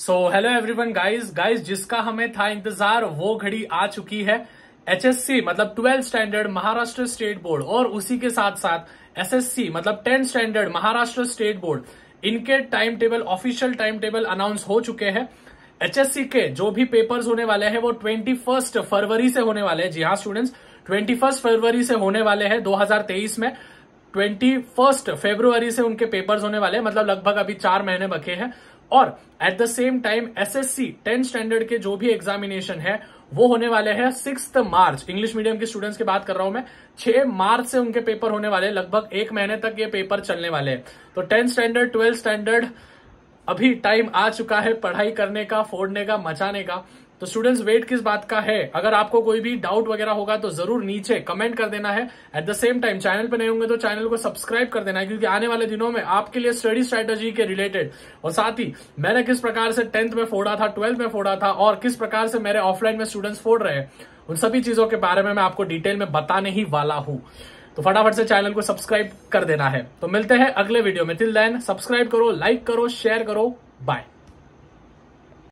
सो hello everyone guys guys जिसका हमें था इंतजार वो घड़ी आ चुकी है एचएससी मतलब twelfth standard Maharashtra state board और उसी के साथ साथ एसएससी मतलब tenth standard Maharashtra state board इनके time table official time table announce हो चुके हैं एचएससी के जो भी पेपर्स होने वाले हैं वो ट्वेंटी फर्स्ट फरवरी से होने वाले हैं जी हाँ स्टूडेंट्स ट्वेंटी फर्स्ट फरवरी से होने वाले हैं 2023 में ट्वेंटी फर्स्ट फेब्रुवरी से उनके पेपर्स होने वाले हैं मतलब लगभग अभी चार महीने बके हैं और at the same time SSC tenth standard के जो भी एग्जामिनेशन है वो होने वाले हैं सिक्स मार्च इंग्लिश मीडियम के स्टूडेंट्स की बात कर रहा हूं मैं छह मार्च से उनके पेपर होने वाले हैं लगभग एक महीने तक ये पेपर चलने वाले हैं तो टेंथ स्टैंडर्ड ट्वेल्थ स्टैंडर्ड अभी टाइम आ चुका है पढ़ाई करने का फोड़ने का मचाने का तो स्टूडेंट्स वेट किस बात का है अगर आपको कोई भी डाउट वगैरह होगा तो जरूर नीचे कमेंट कर देना है at the same time channel पर नहीं होंगे तो चैनल को सब्सक्राइब कर देना है क्योंकि आने वाले दिनों में आपके लिए स्टडी स्ट्रेटेजी के रिलेटेड और साथ ही मैंने किस प्रकार से टेंथ में फोड़ा था ट्वेल्थ में फोड़ा था और किस प्रकार से मेरे ऑफलाइन में स्टूडेंट्स फोड़ रहे हैं उन सभी चीजों के बारे में मैं आपको डिटेल में बताने ही वाला हूं तो फटाफट से चैनल को सब्सक्राइब कर देना है तो मिलते हैं अगले वीडियो में तिल दैन सब्सक्राइब करो लाइक करो शेयर करो बाय